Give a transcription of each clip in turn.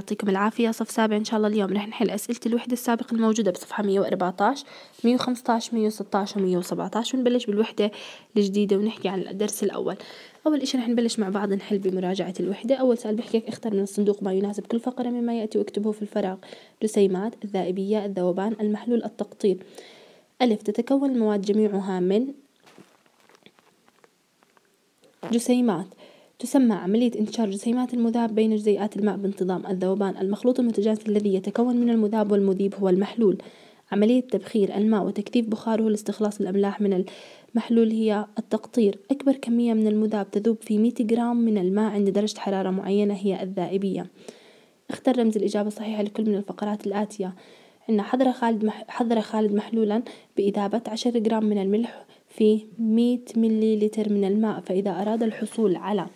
يعطيكم العافية صف سابع إن شاء الله اليوم رح نحل أسئلة الوحدة السابقة الموجودة بصفحة 114 115 116 و 117 ونبلش بالوحدة الجديدة ونحكي عن الدرس الأول أول إشي رح نبلش مع بعض نحل بمراجعة الوحدة أول سؤال بحكيك اختر من الصندوق ما يناسب كل فقرة مما يأتي واكتبه في الفراغ جسيمات الذائبية الذوبان المحلول التقطير ألف تتكون المواد جميعها من جسيمات تسمى عملية انتشار جسيمات المذاب بين جزيئات الماء بانتظام الذوبان المخلوط المتجانس الذي يتكون من المذاب والمذيب هو المحلول عملية تبخير الماء وتكثيف بخاره لاستخلاص الأملاح من المحلول هي التقطير أكبر كمية من المذاب تذوب في 100 جرام من الماء عند درجة حرارة معينة هي الذائبية اختر رمز الإجابة الصحيحة لكل من الفقرات الآتية إن حضر خالد مح... حضر خالد محلولا بإذابة 10 جرام من الملح فيه 100 مليلتر من الماء فإذا أراد الحصول على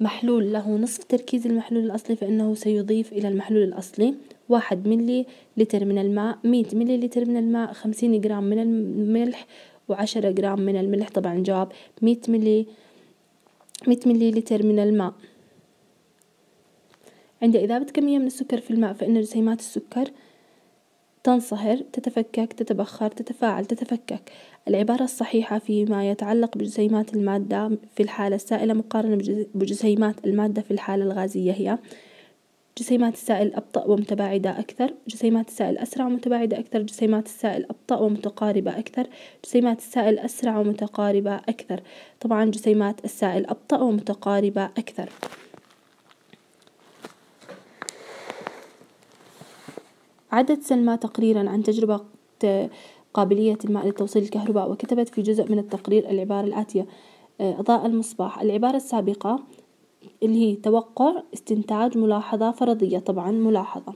محلول له نصف تركيز المحلول الأصلي فإنه سيضيف إلى المحلول الأصلي واحد ملي لتر من الماء مية ملي لتر من الماء خمسين جرام من الملح وعشرة جرام من الملح طبعا جواب مية ملي مية ملي لتر من الماء عند إذابة كمية من السكر في الماء فإن جسيمات السكر تنصهر تتفكك تتبخر تتفاعل تتفكك العبارة الصحيحة فيما يتعلق بجسيمات المادة في الحالة السائلة مقارنة بجسيمات المادة في الحالة الغازية هي جسيمات السائل أبطأ ومتباعدة أكثر جسيمات السائل أسرع ومتباعدة أكثر جسيمات السائل أبطأ ومتقاربة أكثر جسيمات السائل أسرع ومتقاربة أكثر طبعا جسيمات السائل أبطأ ومتقاربة أكثر عدد سلمى تقريرا عن تجربة قابلية الماء لتوصيل الكهرباء وكتبت في جزء من التقرير العبارة الآتية آه، أضاء المصباح العبارة السابقة اللي هي توقع استنتاج ملاحظة فرضية طبعا ملاحظة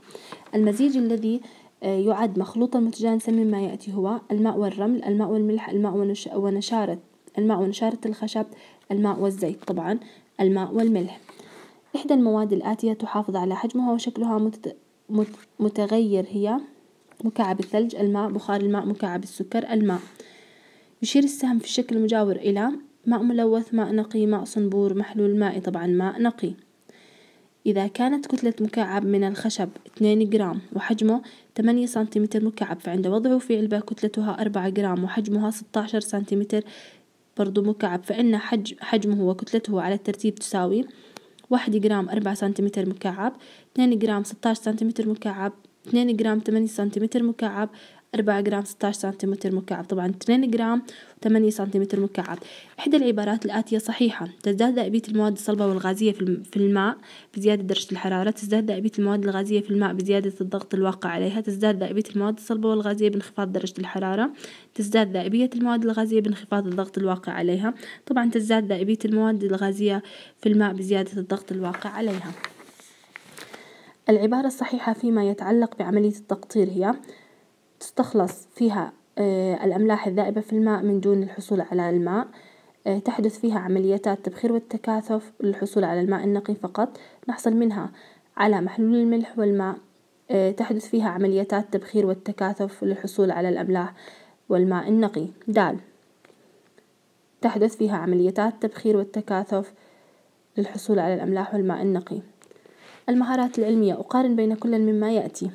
المزيج الذي آه، يعد مخلوطا متجانسا مما يأتي هو الماء والرمل الماء والملح الماء ونشارة الماء ونشارة الخشب الماء والزيت طبعا الماء والملح إحدى المواد الآتية تحافظ على حجمها وشكلها متغير هي مكعب الثلج الماء بخار الماء مكعب السكر الماء يشير السهم في الشكل المجاور إلى ماء ملوث ماء نقي ماء صنبور محلول مائي طبعا ماء نقي إذا كانت كتلة مكعب من الخشب 2 جرام وحجمه 8 سنتيمتر مكعب فعند وضعه في علبة كتلتها 4 جرام وحجمها 16 سنتيمتر برضو مكعب فإن حجمه وكتلته على الترتيب تساوي 1 جرام 4 سنتيمتر مكعب 2 جرام 16 سنتيمتر مكعب 2 جرام 8 سنتيمتر مكعب 4 جرام 16 سنتيمتر مكعب طبعا 2 جرام 8 سنتيمتر مكعب إحدى العبارات الآتية صحيحة تزداد دأبية المواد الصلبة والغازية في الماء بزيادة درجة الحرارة تزداد دأبية المواد الغازية في الماء بزيادة الضغط الواقع عليها تزداد دأبية المواد الصلبة والغازية بانخفاض درجة الحرارة تزداد دأبية المواد الغازية بانخفاض الضغط الواقع عليها طبعا تزداد دأبية المواد الغازية في الماء بزيادة الضغط الواقع عليها العبارة الصحيحة فيما يتعلق بعملية التقطير هي تستخلص فيها آه، الأملاح الذائبة في الماء من دون الحصول على الماء آه، تحدث فيها عمليات التبخير والتكاثف للحصول على الماء النقي فقط نحصل منها على محلول الملح والماء آه، تحدث فيها عمليات التبخير والتكاثف للحصول على الأملاح والماء النقي د تحدث فيها عمليات التبخير والتكاثف للحصول على الأملاح والماء النقي المهارات العلمية أقارن بين كل مما يأتي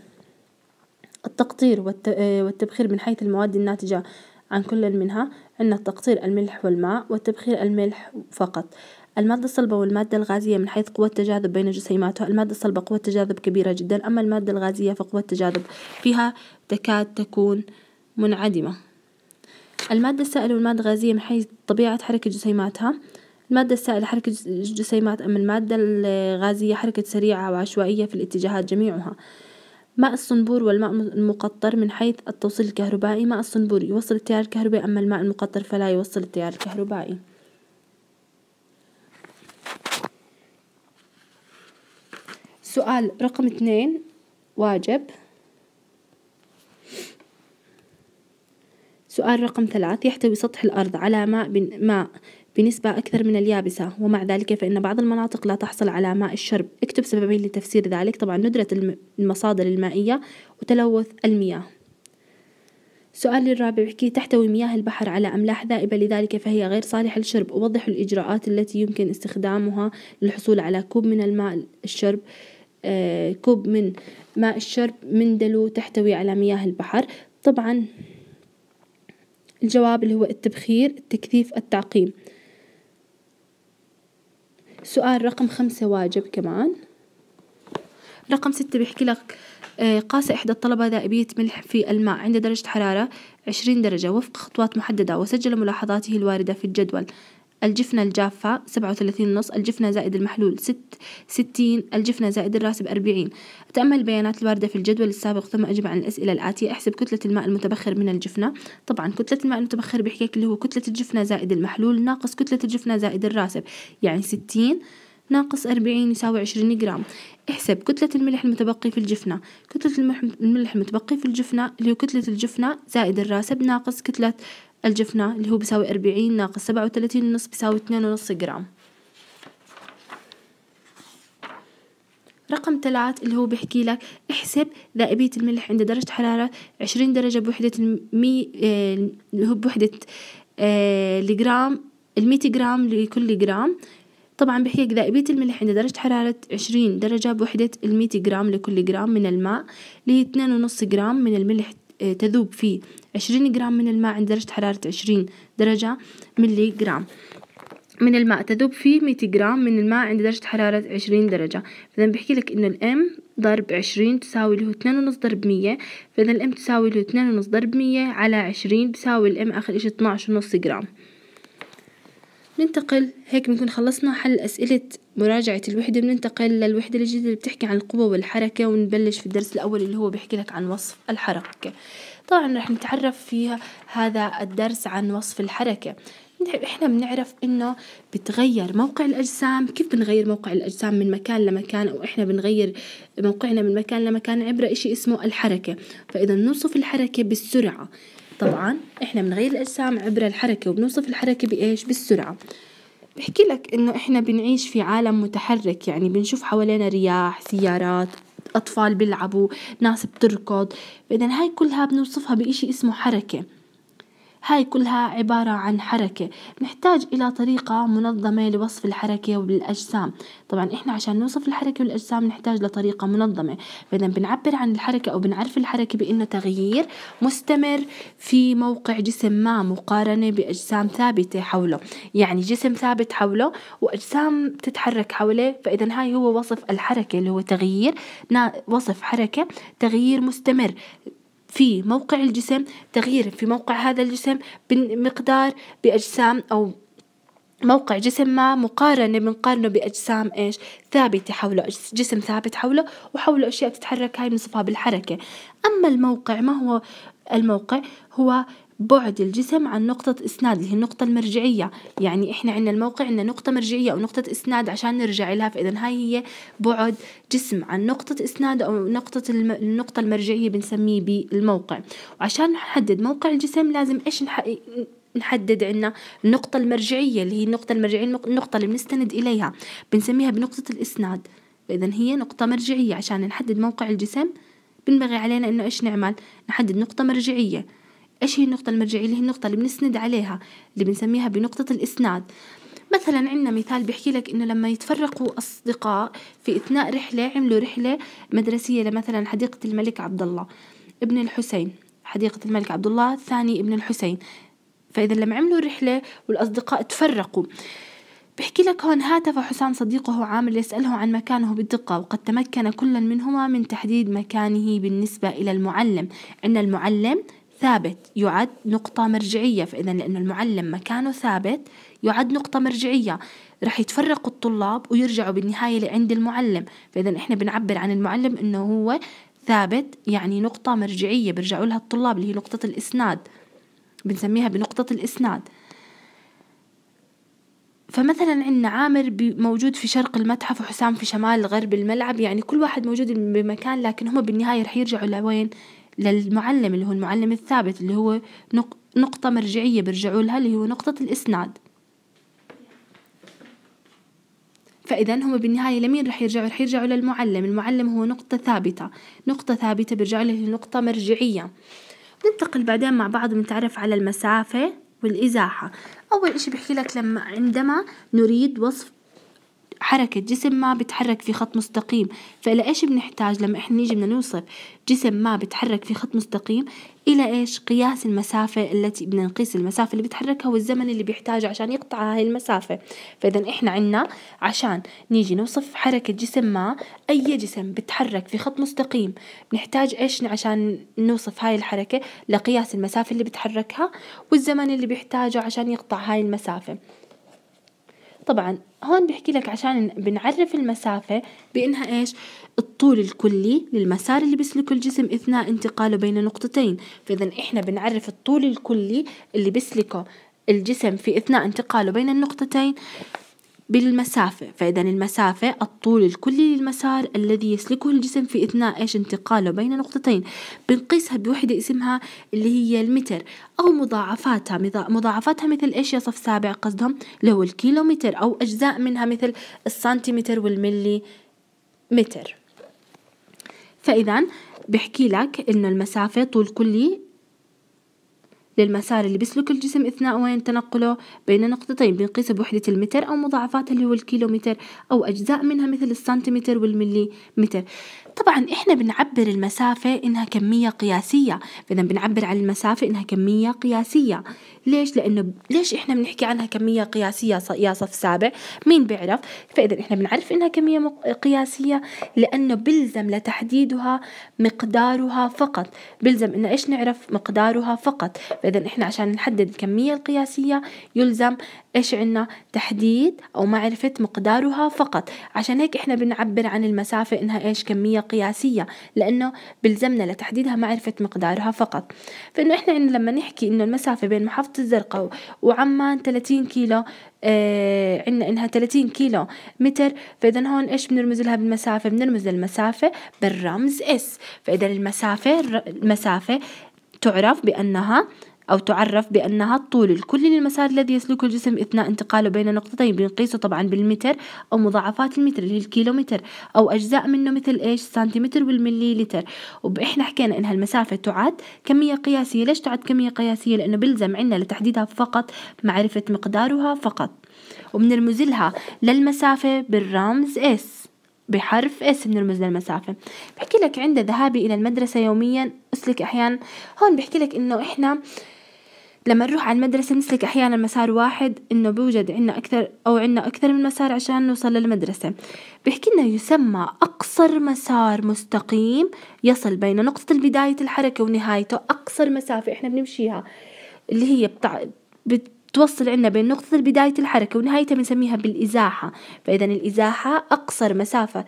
التقطير آه، والتبخير من حيث المواد الناتجة عن كل منها عندنا التقطير الملح والماء والتبخير الملح فقط المادة الصلبة والمادة الغازية من حيث قوة تجاذب بين جسيماتها المادة الصلبة قوة تجاذب كبيرة جدا أما المادة الغازية فقوة تجاذب فيها تكاد تكون منعدمة المادة السائلة والمادة الغازية من حيث طبيعة حركة جسيماتها المادة السائلة حركة جسيمات أما المادة الغازية حركة سريعة وعشوائية في الاتجاهات جميعها ماء الصنبور والماء المقطر من حيث التوصيل الكهربائي ماء الصنبور يوصل التيار الكهربائي أما الماء المقطر فلا يوصل التيار الكهربائي سؤال رقم اثنين واجب سؤال رقم ثلاث يحتوي سطح الأرض على ماء, ماء بنسبة أكثر من اليابسة ومع ذلك فإن بعض المناطق لا تحصل على ماء الشرب اكتب سببين لتفسير ذلك طبعا ندرة المصادر المائية وتلوث المياه سؤال الرابع يحكي تحتوي مياه البحر على أملاح ذائبة لذلك فهي غير صالحة للشرب أوضح الإجراءات التي يمكن استخدامها للحصول على كوب من الماء الشرب آه كوب من ماء الشرب من دلو تحتوي على مياه البحر طبعا الجواب اللي هو التبخير التكثيف التعقيم سؤال رقم خمسة واجب كمان رقم ستة بيحكي لك آه، قاس إحدى الطلبة ذائبية ملح في الماء عند درجة حرارة عشرين درجة وفق خطوات محددة وسجل ملاحظاته الواردة في الجدول الجفنة الجافة سبعة وثلاثين ونص الجفنة زائد المحلول ست ستين الجفنة زائد الراسب أربعين أتأمل البيانات الواردة في الجدول السابق ثم أجب عن الأسئلة الآتية احسب كتلة الماء المتبخر من الجفنة طبعا كتلة الماء المتبخر بيحكيك اللي هو كتلة الجفنة زائد المحلول ناقص كتلة الجفنة زائد الراسب يعني ستين ناقص أربعين يساوي عشرين جرام احسب كتلة الملح المتبقي في الجفنة كتلة الملح المتبقي في الجفنة اللي هو كتلة الجفنة زائد الراسب ناقص كتلة الجفنة اللي هو بيساوي أربعين ناقص سبعة وثلاثين ونص بيساوي اثنين ونص جرام رقم ثلاث اللي هو بيحكي لك احسب ذائبية الملح عند درجة حرارة عشرين درجة بوحدة المي آه، اللي هو بوحدة آه، الجرام المية جرام لكل جرام طبعا بحيك ذائبية الملح عند درجة حرارة عشرين درجة بوحدة المية جرام لكل جرام من الماء اللي هي اثنين ونص جرام من الملح آه، تذوب فيه عشرين جرام من الماء عند درجة حرارة عشرين درجة ملي جرام من الماء تذوب فيه مية جرام من الماء عند درجة حرارة عشرين درجة فإذا بحكي لك إنه الإم ضرب عشرين تساوي له اثنين ونص ضرب مية فإذا الإم تساوي له اثنين ونص ضرب مية على عشرين بساوي الإم آخر إشي اتناش ونص جرام ننتقل هيك بنكون خلصنا حل أسئلة مراجعة الوحدة بننتقل للوحدة الجديدة اللي بتحكي عن القوة والحركة ونبلش في الدرس الأول اللي هو بيحكي لك عن وصف الحركة طبعا رح نتعرف في هذا الدرس عن وصف الحركة احنا بنعرف انه بتغير موقع الاجسام كيف بنغير موقع الاجسام من مكان لمكان او احنا بنغير موقعنا من مكان لمكان عبر اشي اسمه الحركة فاذا نوصف الحركة بالسرعة طبعا احنا بنغير الاجسام عبر الحركه وبنوصف الحركه بايش بالسرعه بحكي لك انه احنا بنعيش في عالم متحرك يعني بنشوف حوالينا رياح سيارات اطفال بيلعبوا ناس بتركض فاذا هاي كلها بنوصفها بإشي اسمه حركه هاي كلها عبارة عن حركة نحتاج إلى طريقة منظمة لوصف الحركة والأجسام طبعا إحنا عشان نوصف الحركة والأجسام نحتاج لطريقة منظمة فإذا بنعبر عن الحركة أو بنعرف الحركة بأنه تغيير مستمر في موقع جسم ما مقارنة بأجسام ثابتة حوله يعني جسم ثابت حوله وأجسام تتحرك حوله فإذا هاي هو وصف الحركة اللي هو تغيير وصف حركة تغيير مستمر في موقع الجسم تغيير في موقع هذا الجسم بمقدار بأجسام أو موقع جسم ما مقارنة بنقارنه بأجسام إيش ثابتة حوله جسم ثابت حوله وحوله أشياء بتتحرك هاي بنصفها بالحركة أما الموقع ما هو الموقع هو بعد الجسم عن نقطة إسناد اللي هي النقطة المرجعية يعني إحنا عندنا الموقع عندنا نقطة مرجعية أو نقطة إسناد عشان نرجع لها فإذا هاي هي بعد جسم عن نقطة إسناد أو نقطة الم... النقطة المرجعية بنسميه بالموقع وعشان نحدد موقع الجسم لازم إيش نح... نحدد عنا النقطة المرجعية اللي هي النقطة المرجعية النقطة اللي بنستند إليها بنسميها بنقطة الإسناد فإذا هي نقطة مرجعية عشان نحدد موقع الجسم بنبغي علينا إنه إيش نعمل نحدد نقطة مرجعية إيش هي النقطة المرجعية اللي هي النقطة اللي بنسند عليها اللي بنسميها بنقطة الإسناد مثلا عندنا مثال بيحكي لك انه لما يتفرقوا اصدقاء في اثناء رحله عملوا رحله مدرسيه لمثلا حديقه الملك عبد الله ابن الحسين حديقه الملك عبد الله الثاني ابن الحسين فاذا لما عملوا الرحله والاصدقاء تفرقوا بحكي لك هون هاتف حسام صديقه عامر ليسأله عن مكانه بالدقة وقد تمكن كل منهما من تحديد مكانه بالنسبة إلى المعلم أن المعلم ثابت يعد نقطة مرجعية فإذا لأن المعلم مكانه ثابت يعد نقطة مرجعية رح يتفرقوا الطلاب ويرجعوا بالنهاية لعند المعلم فإذا إحنا بنعبر عن المعلم إنه هو ثابت يعني نقطة مرجعية بيرجعوا لها الطلاب اللي هي نقطة الإسناد بنسميها بنقطة الإسناد فمثلا عندنا عامر موجود في شرق المتحف وحسام في شمال غرب الملعب يعني كل واحد موجود بمكان لكن هم بالنهاية رح يرجعوا لوين للمعلم اللي هو المعلم الثابت اللي هو نقطة مرجعية بيرجعوا لها اللي هو نقطة الإسناد فإذا هم بالنهاية لمين رح يرجعوا؟ رح يرجعوا للمعلم المعلم هو نقطة ثابتة نقطة ثابتة بيرجعوا له نقطة مرجعية ننتقل بعدين مع بعض ونتعرف على المسافة والإزاحة أول إشي بحكي لك لما عندما نريد وصف حركة جسم ما بتحرك في خط مستقيم فإلى إيش بنحتاج لما إحنا نيجي بدنا نوصف جسم ما بتحرك في خط مستقيم إلى إيش قياس المسافة التي بدنا نقيس المسافة اللي بتحركها والزمن اللي بيحتاجه عشان يقطع هاي المسافة فإذا إحنا عنا عشان نيجي نوصف حركة جسم ما أي جسم بتحرك في خط مستقيم بنحتاج إيش عشان نوصف هاي الحركة لقياس المسافة اللي بتحركها والزمن اللي بيحتاجه عشان يقطع هاي المسافة طبعا هون بحكي لك عشان بنعرف المسافة بأنها إيش الطول الكلي للمسار اللي بيسلكه الجسم أثناء انتقاله بين نقطتين فإذا إحنا بنعرف الطول الكلي اللي بيسلكه الجسم في أثناء انتقاله بين النقطتين بالمسافة فإذا المسافة الطول الكلي للمسار الذي يسلكه الجسم في أثناء إيش انتقاله بين نقطتين بنقيسها بوحدة اسمها اللي هي المتر أو مضاعفاتها مضاعفاتها مثل إيش يا صف سابع قصدهم اللي هو الكيلومتر أو أجزاء منها مثل السنتيمتر والملي متر فإذا بحكي لك إنه المسافة طول كلي للمسار اللي بيسلكه الجسم أثناء وين تنقله بين نقطتين بنقيسه بوحدة المتر أو مضاعفات اللي هو الكيلومتر أو أجزاء منها مثل السنتيمتر والمليمتر طبعا إحنا بنعبر المسافة إنها كمية قياسية فإذا بنعبر عن المسافة إنها كمية قياسية ليش؟ لأنه ليش إحنا بنحكي عنها كمية قياسية يا صف سابع؟ مين بيعرف؟ فإذا إحنا بنعرف إنها كمية قياسية لأنه بلزم لتحديدها مقدارها فقط بلزم إنه إيش نعرف مقدارها فقط فإذا إحنا عشان نحدد الكمية القياسية يلزم إيش عنا تحديد أو معرفة مقدارها فقط عشان هيك إحنا بنعبر عن المسافة إنها إيش كمية قياسية لأنه بلزمنا لتحديدها معرفة مقدارها فقط فإنه إحنا إن لما نحكي إنه المسافة بين محافظة الزرقاء وعمان 30 كيلو آه عنا إنها 30 كيلو متر فإذا هون إيش بنرمز لها بالمسافة بنرمز للمسافة بالرمز اس فإذا المسافة المسافة تعرف بأنها أو تعرف بأنها الطول الكلي للمسار الذي يسلكه الجسم أثناء انتقاله بين نقطتين بنقيسه طبعا بالمتر أو مضاعفات المتر اللي هي الكيلومتر أو أجزاء منه مثل إيش سنتيمتر بالمليلتر وإحنا حكينا إنها المسافة تعد كمية قياسية ليش تعد كمية قياسية لأنه بلزم عنا لتحديدها فقط معرفة مقدارها فقط وبنرمز لها للمسافة بالرمز S بحرف اس بنرمز للمسافة بحكي لك عند ذهابي إلى المدرسة يوميا أسلك أحيانا هون بحكي لك إنه إحنا لما نروح على المدرسة نسلك أحيانا مسار واحد إنه بيوجد عنا أكثر أو عنا أكثر من مسار عشان نوصل للمدرسة بيحكي لنا يسمى أقصر مسار مستقيم يصل بين نقطة بداية الحركة ونهايته أقصر مسافة إحنا بنمشيها اللي هي بتاع بت توصل عنا بين نقطة بداية الحركة ونهايتها بنسميها بالإزاحة فإذا الإزاحة أقصر مسافة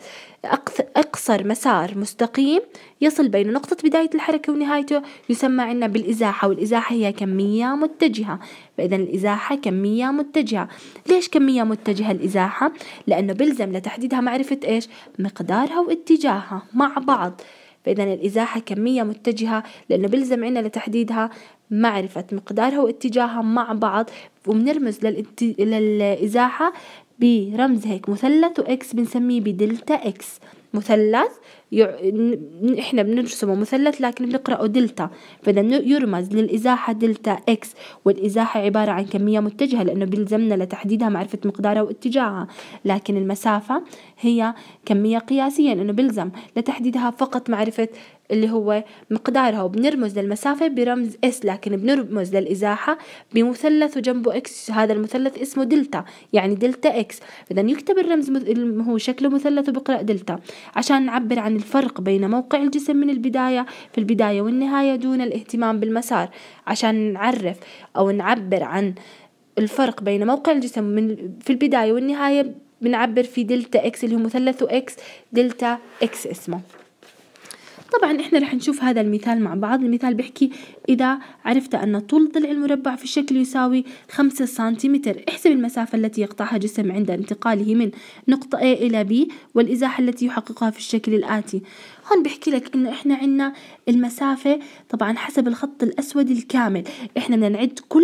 أقصر مسار مستقيم يصل بين نقطة بداية الحركة ونهايته يسمى عنا بالإزاحة والإزاحة هي كمية متجهة فإذا الإزاحة كمية متجهة ليش كمية متجهة الإزاحة؟ لأنه بلزم لتحديدها معرفة إيش؟ مقدارها واتجاهها مع بعض فإذا الإزاحة كمية متجهة لأنه بلزم عنا لتحديدها معرفة مقدارها واتجاهها مع بعض وبنرمز للإت... للإزاحة برمز هيك مثلث وإكس بنسميه بدلتا إكس مثلث ي... احنا بنرسمه مثلث لكن بنقرأه دلتا فإذا يرمز للإزاحة دلتا إكس والإزاحة عبارة عن كمية متجهة لأنه بيلزمنا لتحديدها معرفة مقدارها واتجاهها لكن المسافة هي كمية قياسية لأنه بيلزم لتحديدها فقط معرفة اللي هو مقدارها وبنرمز للمسافة برمز اس لكن بنرمز للإزاحة بمثلث وجنبه اكس هذا المثلث اسمه دلتا يعني دلتا اكس إذا يكتب الرمز هو شكله مثلث وبقرأ دلتا عشان نعبر عن الفرق بين موقع الجسم من البداية في البداية والنهاية دون الاهتمام بالمسار عشان نعرف أو نعبر عن الفرق بين موقع الجسم من في البداية والنهاية بنعبر في دلتا اكس اللي هو مثلث اكس دلتا اكس اسمه طبعا احنا رح نشوف هذا المثال مع بعض المثال بيحكي إذا عرفت أن طول ضلع المربع في الشكل يساوي 5 سنتيمتر احسب المسافة التي يقطعها جسم عند انتقاله من نقطة A إلى B والإزاحة التي يحققها في الشكل الآتي هون بيحكي لك إنه إحنا عنا المسافة طبعا حسب الخط الأسود الكامل إحنا بدنا نعد كل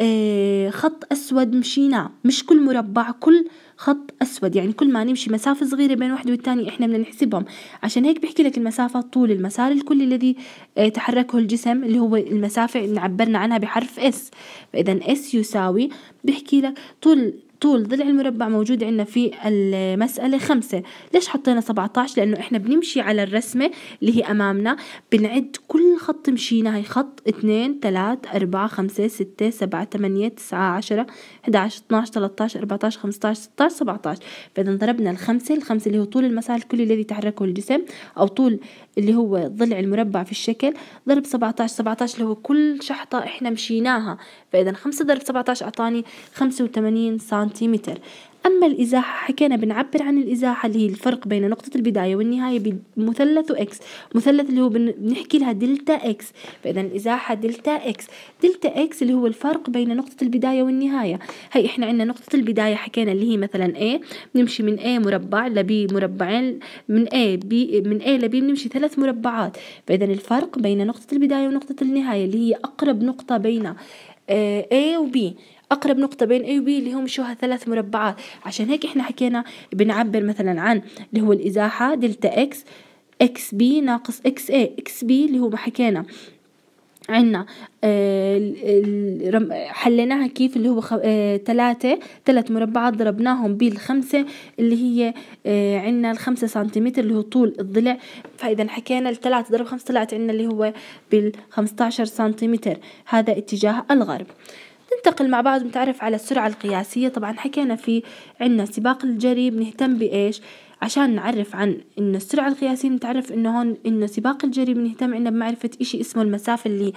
آه، خط أسود مشينا مش كل مربع كل خط أسود يعني كل ما نمشي مسافة صغيرة بين واحد والتاني إحنا بدنا نحسبهم عشان هيك بحكي لك المسافة طول المسار الكلي الذي آه، تحركه الجسم اللي هو المسافة اللي عبرنا عنها بحرف S فإذا S يساوي بحكي لك طول طول ضلع المربع موجود عندنا في المسألة خمسة ليش حطينا 17 لأنه إحنا بنمشي على الرسمة اللي هي أمامنا بنعد كل خط مشينا هي خط 2 3 4 5 6 7 8 9 10 11 12 13 14 15 16 17 فإذا ضربنا الخمسة الخمسة اللي هو طول المسألة الكلي الذي تحركه الجسم أو طول اللي هو الضلع المربع في الشكل ضرب 17 17 اللي هو كل شحطة احنا مشيناها فاذا 5 ضرب 17 اعطاني 85 سنتيمتر أما الإزاحة حكينا بنعبر عن الإزاحة اللي هي الفرق بين نقطة البداية والنهاية بمثلث وإكس مثلث اللي هو بنحكي لها دلتا إكس فإذا الإزاحة دلتا إكس دلتا إكس اللي هو الفرق بين نقطة البداية والنهاية هي إحنا عندنا نقطة البداية حكينا اللي هي مثلا A بنمشي من A مربع لبي مربعين من A بي من A لبي بنمشي ثلاث مربعات فإذا الفرق بين نقطة البداية ونقطة النهاية اللي هي أقرب نقطة بين آه، A وB أقرب نقطة بين A وبي اللي هو مشوها ثلاث مربعات عشان هيك إحنا حكينا بنعبر مثلا عن اللي هو الإزاحة دلتا إكس إكس بي ناقص إكس اي إكس بي اللي هو ما حكينا عنا آه، حليناها كيف اللي هو آه، ثلاثة ثلاث مربعات ضربناهم بالخمسة اللي هي آه، عنا الخمسة سنتيمتر اللي هو طول الضلع فإذا حكينا الثلاثة ضرب خمسة طلعت عنا اللي هو بالخمسة عشر سنتيمتر هذا اتجاه الغرب ننتقل مع بعض نتعرف على السرعة القياسية طبعا حكينا في عنا سباق الجري بنهتم بإيش عشان نعرف عن إن السرعة القياسية بنتعرف إنه هون إنه سباق الجري بنهتم عنا بمعرفة إشي اسمه المسافة اللي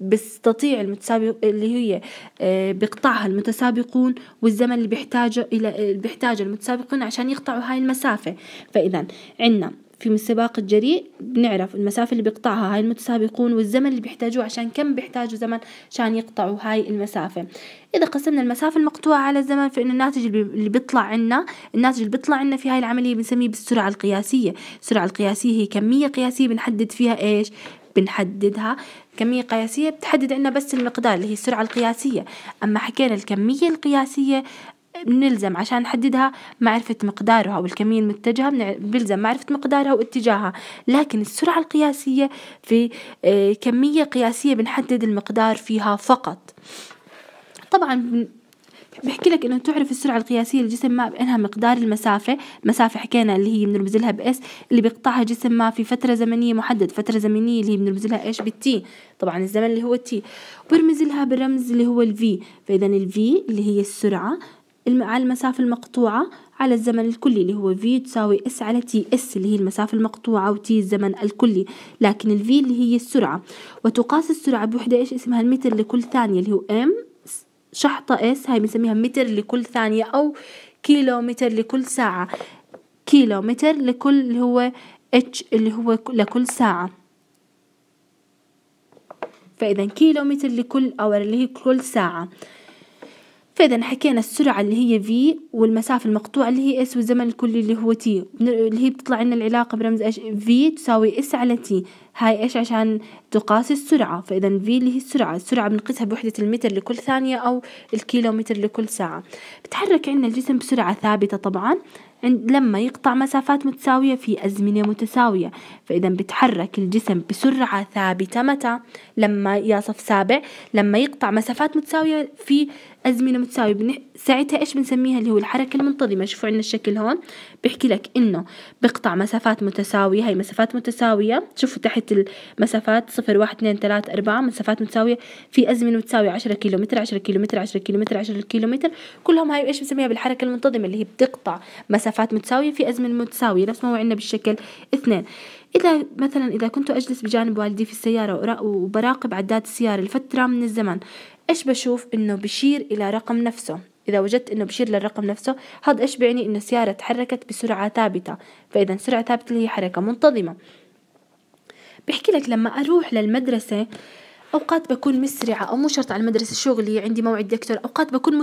بيستطيع المتسابق اللي هي آه، بيقطعها المتسابقون والزمن اللي بيحتاجه إلى آه، بيحتاجه المتسابقون عشان يقطعوا هاي المسافة فإذا عنا في السباق الجريء بنعرف المسافة اللي بيقطعها هاي المتسابقون والزمن اللي بيحتاجوه عشان كم بيحتاجوا زمن عشان يقطعوا هاي المسافة إذا قسمنا المسافة المقطوعة على الزمن فإن الناتج اللي بيطلع عنا الناتج اللي بيطلع عنا في هاي العملية بنسميه بالسرعة القياسية السرعة القياسية هي كمية قياسية بنحدد فيها إيش بنحددها كمية قياسية بتحدد عنا بس المقدار اللي هي السرعة القياسية أما حكينا الكمية القياسية بنلزم عشان نحددها معرفة مقدارها والكمية المتجهة بنلزم معرفة مقدارها واتجاهها لكن السرعة القياسية في آه، كمية قياسية بنحدد المقدار فيها فقط طبعا بحكي لك انه تعرف السرعه القياسيه لجسم ما بانها مقدار المسافه مسافه حكينا اللي هي بنرمز لها باس اللي بيقطعها جسم ما في فتره زمنيه محدد فتره زمنيه اللي هي بنرمز لها ايش بالتي طبعا الزمن اللي هو التي برمز لها بالرمز اللي هو الفي فاذا الفي اللي هي السرعه على المسافة المقطوعة على الزمن الكلي اللي هو V تساوي اس على تي اس اللي هي المسافة المقطوعة و T الزمن الكلي لكن V اللي هي السرعة وتقاس السرعة بوحدة ايش اسمها المتر لكل ثانية اللي هو ام شحطة اس هاي بنسميها متر لكل ثانية أو كيلومتر لكل ساعة كيلومتر لكل اللي هو اتش اللي هو لكل ساعة فإذا كيلومتر لكل اور اللي هي كل ساعة فإذا حكينا السرعة اللي هي في والمسافة المقطوعة اللي هي اس والزمن الكلي اللي هو تي اللي هي بتطلع لنا العلاقة برمز ايش في تساوي اس على تي هاي ايش عشان تقاس السرعة فإذا في اللي هي السرعة السرعة بنقيسها بوحدة المتر لكل ثانية أو الكيلومتر لكل ساعة بتحرك عندنا الجسم بسرعة ثابتة طبعا لما يقطع مسافات متساوية في أزمنة متساوية فإذا بتحرك الجسم بسرعة ثابتة متى لما يا صف سابع لما يقطع مسافات متساوية في أزمنة متساوية بنح... ساعتها إيش بنسميها اللي هو الحركة المنتظمة شوفوا عندنا الشكل هون بيحكي لك إنه بقطع مسافات متساوية هاي مسافات متساوية شوفوا تحت المسافات صفر واحد اثنين ثلاثة أربعة مسافات متساوية في أزمنة متساوية عشرة كيلومتر عشرة كيلومتر عشرة كيلومتر عشرة كيلومتر كلهم هاي إيش بنسميها بالحركة المنتظمة اللي هي بتقطع مسافات متساوية في أزمنة متساوية نفس ما هو عندنا بالشكل اثنين إذا مثلا إذا كنت أجلس بجانب والدي في السيارة وبراقب عداد السيارة لفترة من الزمن إيش بشوف إنه بشير إلى رقم نفسه إذا وجدت إنه بشير للرقم نفسه هذا إيش بيعني إنه السيارة تحركت بسرعة ثابتة فإذا سرعة ثابتة هي حركة منتظمة بحكي لك لما أروح للمدرسة اوقات بكون مسرعه او مو شرط على المدرسه شغلي عندي موعد دكتور اوقات بكون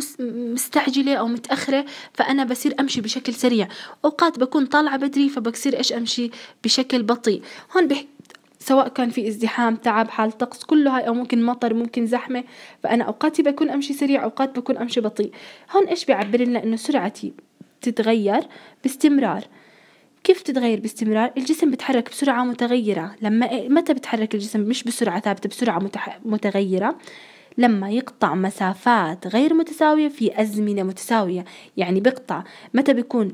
مستعجله او متاخره فانا بصير امشي بشكل سريع اوقات بكون طالعه بدري فبصير ايش امشي بشكل بطيء هون بح... سواء كان في ازدحام تعب حال طقس كله هاي او ممكن مطر ممكن زحمه فانا اوقاتي بكون امشي سريع اوقات بكون امشي بطيء هون ايش بيعبر لنا انه سرعتي بتتغير باستمرار كيف تتغير باستمرار الجسم بتحرك بسرعة متغيرة لما إيه، متى بتحرك الجسم مش بسرعة ثابتة بسرعة متح... متغيرة لما يقطع مسافات غير متساوية في أزمنة متساوية يعني بقطع متى بيكون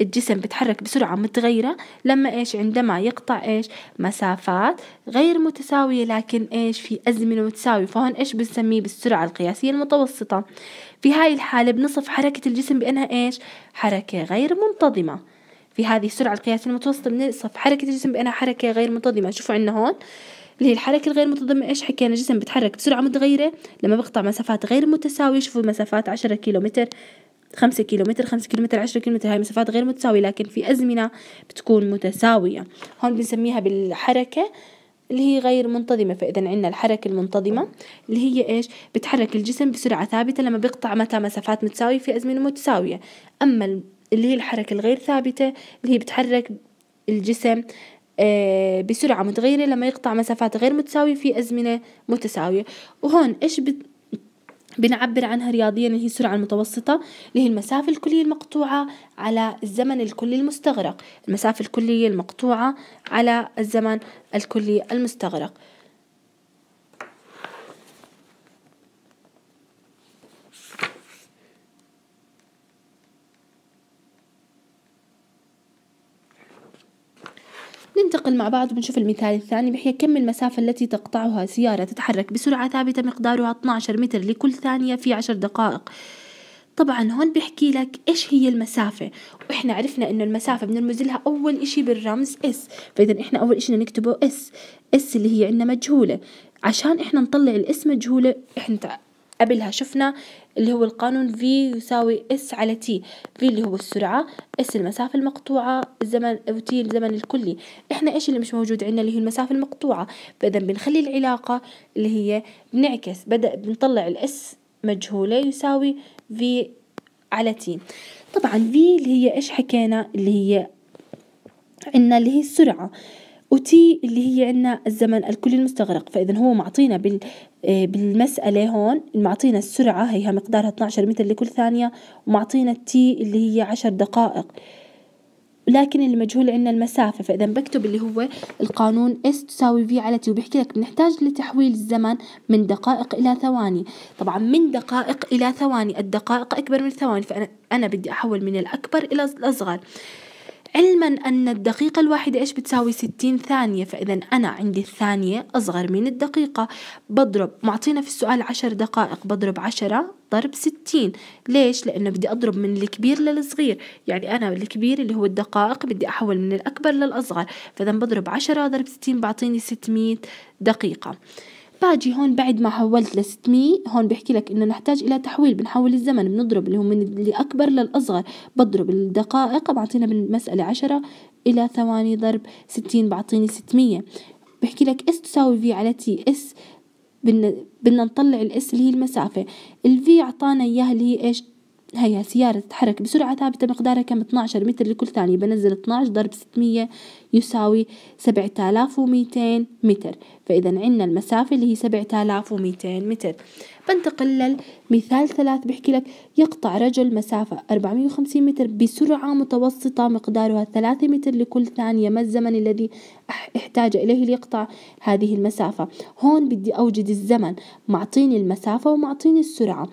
الجسم بتحرك بسرعة متغيرة لما إيش عندما يقطع إيش مسافات غير متساوية لكن إيش في أزمنة متساوية فهون إيش بنسميه بالسرعة القياسية المتوسطة في هاي الحالة بنصف حركة الجسم بأنها إيش حركة غير منتظمة في هذه السرعة القياسية المتوسطة بنصف حركة الجسم بأنها حركة غير منتظمة شوفوا عندنا هون اللي هي الحركة الغير منتظمة إيش حكينا الجسم بيتحرك بسرعة متغيرة لما بقطع مسافات غير متساوية شوفوا مسافات عشرة كيلومتر خمسة كيلومتر خمسة كيلومتر عشرة كيلومتر هاي مسافات غير متساوية لكن في أزمنة بتكون متساوية هون بنسميها بالحركة اللي هي غير منتظمة فإذا عندنا الحركة المنتظمة اللي هي إيش بتحرك الجسم بسرعة ثابتة لما بيقطع متى مسافات متساوية في أزمنة متساوية أما اللي هي الحركة الغير ثابتة اللي هي بتحرك الجسم آه، بسرعة متغيرة لما يقطع مسافات غير متساوية في أزمنة متساوية وهون إيش بت... بنعبر عنها رياضيا اللي هي السرعة المتوسطة اللي هي المسافة الكلية المقطوعة على الزمن الكلي المستغرق المسافة الكلية المقطوعة على الزمن الكلي المستغرق ننتقل مع بعض بنشوف المثال الثاني بحي كم المسافة التي تقطعها سيارة تتحرك بسرعة ثابتة مقدارها 12 متر لكل ثانية في 10 دقائق طبعا هون بحكي لك ايش هي المسافة واحنا عرفنا انه المسافة بنرمز لها اول اشي بالرمز اس فاذا احنا اول اشي نكتبه اس اس اللي هي عندنا مجهولة عشان احنا نطلع الاس مجهولة احنا قبلها شفنا اللي هو القانون V يساوي S على T V اللي هو السرعة S المسافة المقطوعة الزمن T الزمن الكلي إحنا إيش اللي مش موجود عندنا اللي هي المسافة المقطوعة فإذا بنخلي العلاقة اللي هي بنعكس بدأ بنطلع الإس مجهولة يساوي V على T طبعا V اللي هي إيش حكينا اللي هي عندنا اللي هي السرعة وتي اللي هي عنا الزمن الكلي المستغرق فإذا هو معطينا بال آه، بالمسألة هون معطينا السرعة هيها مقدارها 12 متر لكل ثانية ومعطينا التي اللي هي 10 دقائق لكن المجهول عندنا المسافة فإذا بكتب اللي هو القانون S تساوي V على T وبيحكي لك بنحتاج لتحويل الزمن من دقائق إلى ثواني طبعا من دقائق إلى ثواني الدقائق أكبر من الثواني فأنا أنا بدي أحول من الأكبر إلى الأصغر علما أن الدقيقة الواحدة إيش بتساوي ستين ثانية فإذا أنا عندي الثانية أصغر من الدقيقة بضرب معطينا في السؤال عشر دقائق بضرب عشرة ضرب ستين ليش؟ لأنه بدي أضرب من الكبير للصغير يعني أنا الكبير اللي هو الدقائق بدي أحول من الأكبر للأصغر فإذا بضرب عشرة ضرب ستين بعطيني ستمية دقيقة باجي هون بعد ما حولت ل 600 هون بيحكي لك انه نحتاج الى تحويل بنحول الزمن بنضرب اللي هو من اللي اكبر للاصغر بضرب الدقائق بعطينا بالمساله 10 الى ثواني ضرب 60 بعطيني 600 بحكي لك اس تساوي في على تي اس بدنا نطلع الاس اللي هي المسافة الفي اعطانا اياها اللي هي ايش هيا سيارة تتحرك بسرعة ثابتة مقدارها كم 12 متر لكل ثانية بنزل 12 ضرب 600 يساوي 7200 متر فإذا عندنا المسافة اللي هي 7200 متر بنتقل للمثال ثلاث بحكي لك يقطع رجل مسافة 450 متر بسرعة متوسطة مقدارها 3 متر لكل ثانية ما الزمن الذي احتاج إليه ليقطع هذه المسافة هون بدي أوجد الزمن معطيني المسافة ومعطيني السرعة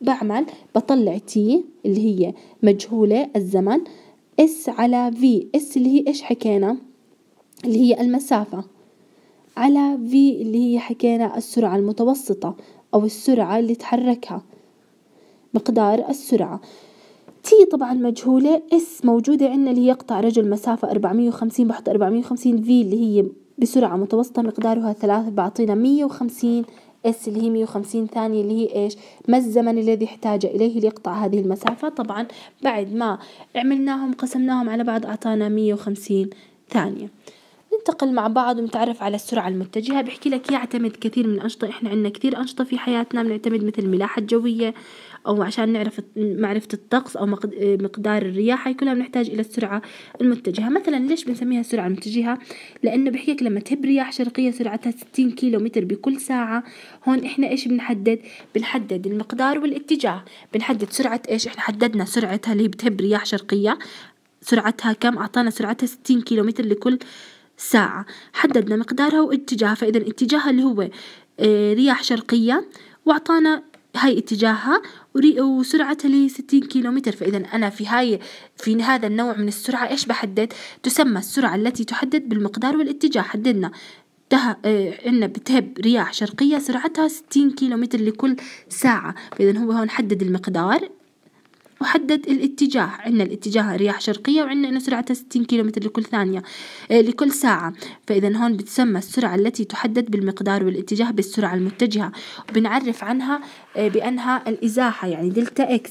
بعمل بطلع تي اللي هي مجهولة الزمن اس على في اس اللي هي ايش حكينا اللي هي المسافة على في اللي هي حكينا السرعة المتوسطة أو السرعة اللي تحركها, مقدار السرعة, تي طبعا مجهولة اس موجودة عندنا اللي يقطع رجل مسافة أربعمية وخمسين بحط أربعمية وخمسين في اللي هي بسرعة متوسطة مقدارها ثلاثة بعطينا مية وخمسين اس اللي هي 150 ثانية اللي هي ايش؟ ما الزمن الذي احتاج اليه ليقطع هذه المسافة طبعا بعد ما عملناهم قسمناهم على بعض اعطانا 150 ثانية. ننتقل مع بعض ونتعرف على السرعة المتجهة بحكي لك يعتمد كثير من الأنشطة إحنا عندنا كثير أنشطة في حياتنا بنعتمد مثل الملاحة الجوية أو عشان نعرف معرفة الطقس أو مقدار الرياح هي كلها بنحتاج إلى السرعة المتجهة مثلا ليش بنسميها السرعة المتجهة لأنه بحكي لك لما تهب رياح شرقية سرعتها 60 كيلو متر بكل ساعة هون إحنا إيش بنحدد بنحدد المقدار والاتجاه بنحدد سرعة إيش إحنا حددنا سرعتها اللي بتهب رياح شرقية سرعتها كم أعطانا سرعتها 60 كيلو متر لكل ساعة حددنا مقدارها واتجاهها فإذا اتجاهها اللي هو آه، رياح شرقية وأعطانا هاي اتجاهها وسرعتها لي 60 كيلومتر فإذا أنا في هاي في هذا النوع من السرعة إيش بحدد؟ تسمى السرعة التي تحدد بالمقدار والاتجاه حددنا ده آه، عندنا بتهب رياح شرقية سرعتها 60 كيلومتر لكل ساعة فإذا هو هون حدد المقدار وحدد الاتجاه عندنا الاتجاه رياح شرقية وعندنا أنه سرعتها 60 كيلومتر لكل ثانية آه، لكل ساعة فإذا هون بتسمى السرعة التي تحدد بالمقدار والاتجاه بالسرعة المتجهة وبنعرف عنها آه، بأنها الإزاحة يعني دلتا إكس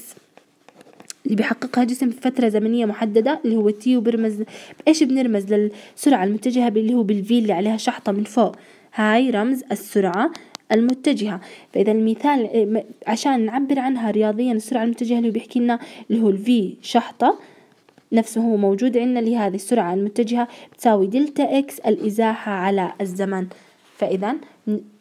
اللي بيحققها جسم في فترة زمنية محددة اللي هو تي وبرمز بإيش بنرمز للسرعة المتجهة اللي هو بالفي اللي عليها شحطة من فوق هاي رمز السرعة المتجهة، فإذا المثال إيه، عشان نعبر عنها رياضيا السرعة المتجهة اللي بيحكي لنا اللي هو الفي شحطة نفسه هو موجود عندنا لهذه السرعة المتجهة بتساوي دلتا إكس الإزاحة على الزمن، فإذا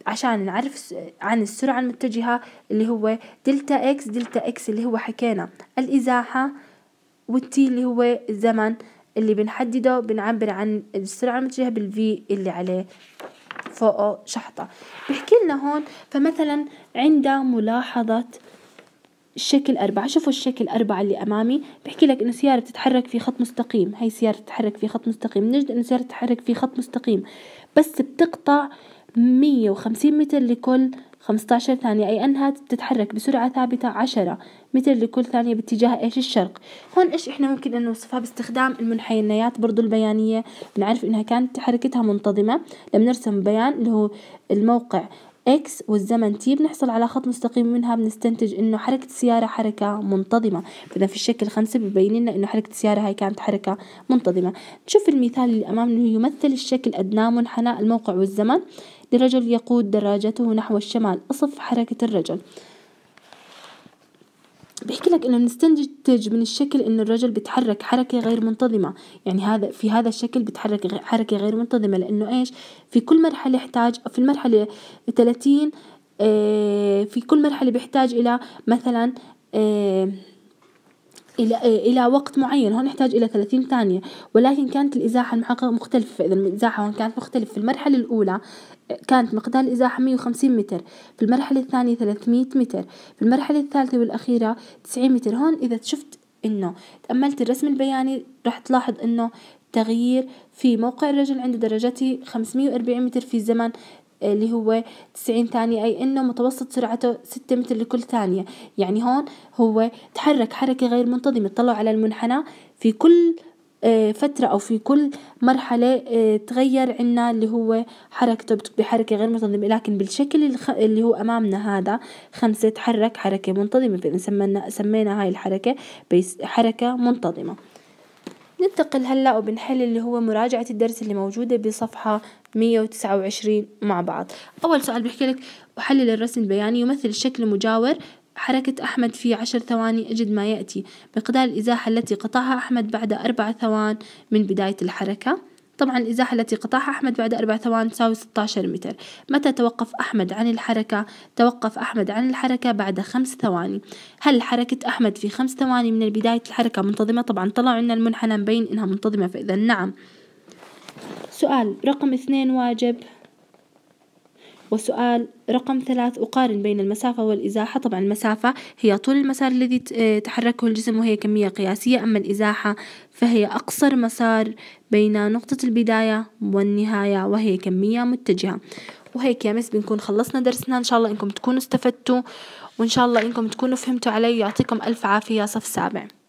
عشان نعرف عن السرعة المتجهة اللي هو دلتا إكس، دلتا إكس اللي هو حكينا الإزاحة والتي اللي هو الزمن اللي بنحدده بنعبر عن السرعة المتجهة بالفي اللي عليه. فوقه شحطة بحكي لنا هون فمثلا عندها ملاحظة الشكل أربعة شوفوا الشكل أربعة اللي أمامي بحكي لك إنه سيارة تتحرك في خط مستقيم هي سيارة تتحرك في خط مستقيم نجد إنه سيارة تتحرك في خط مستقيم بس بتقطع مية وخمسين متر لكل 15 ثانية أي أنها تتحرك بسرعة ثابتة عشرة متر لكل ثانية باتجاه إيش الشرق هون إيش إحنا ممكن أن نوصفها باستخدام المنحنيات برضو البيانية بنعرف إنها كانت حركتها منتظمة لما نرسم بيان اللي هو الموقع اكس والزمن تي بنحصل على خط مستقيم منها بنستنتج انه حركة السيارة حركة منتظمة فاذا في الشكل خمسة ببين لنا انه حركة السيارة هاي كانت حركة منتظمة نشوف المثال اللي امامنا يمثل الشكل ادناه منحنى الموقع والزمن لرجل يقود دراجته نحو الشمال أصف حركة الرجل بيحكي لك انه نستنتج من الشكل انه الرجل بيتحرك حركه غير منتظمه يعني هذا في هذا الشكل بيتحرك حركه غير منتظمه لانه ايش في كل مرحله يحتاج في المرحله 30 آه، في كل مرحله بيحتاج الى مثلا آه، إلى إيه، إلى وقت معين هون نحتاج إلى 30 ثانية ولكن كانت الإزاحة المحققة مختلفة فإذا الإزاحة هون كانت مختلفة في المرحلة الأولى إيه، كانت مقدار الإزاحة 150 متر في المرحلة الثانية 300 متر في المرحلة الثالثة والأخيرة 90 متر هون إذا شفت إنه تأملت الرسم البياني راح تلاحظ إنه تغيير في موقع الرجل عند درجته 540 متر في الزمن اللي هو 90 ثانية أي أنه متوسط سرعته 6 متر لكل ثانية يعني هون هو تحرك حركة غير منتظمة طلعوا على المنحنى في كل آه، فترة أو في كل مرحلة آه، تغير عنا اللي هو حركته بحركة غير منتظمة لكن بالشكل اللي هو أمامنا هذا خمسة تحرك حركة منتظمة فإذا سمينا هاي الحركة حركة منتظمة ننتقل هلأ وبنحل اللي هو مراجعة الدرس اللي موجودة بصفحة 129 مع بعض أول سؤال بيحكي لك أحلل الرسم البياني يمثل الشكل المجاور حركة أحمد في عشر ثواني أجد ما يأتي مقدار الإزاحة التي قطعها أحمد بعد أربع ثوان من بداية الحركة طبعا الإزاحة التي قطعها أحمد بعد أربع ثوان تساوي 16 متر متى توقف أحمد عن الحركة؟ توقف أحمد عن الحركة بعد خمس ثواني هل حركة أحمد في خمس ثواني من بداية الحركة منتظمة؟ طبعا طلعوا لنا المنحنى مبين إنها منتظمة فإذا نعم سؤال رقم اثنين واجب والسؤال رقم ثلاث أقارن بين المسافة والإزاحة طبعا المسافة هي طول المسار الذي آه، تحركه الجسم وهي كمية قياسية أما الإزاحة فهي أقصر مسار بين نقطة البداية والنهاية وهي كمية متجهة وهيك يا مس بنكون خلصنا درسنا إن شاء الله إنكم تكونوا استفدتوا وإن شاء الله إنكم تكونوا فهمتوا علي يعطيكم ألف عافية صف سابع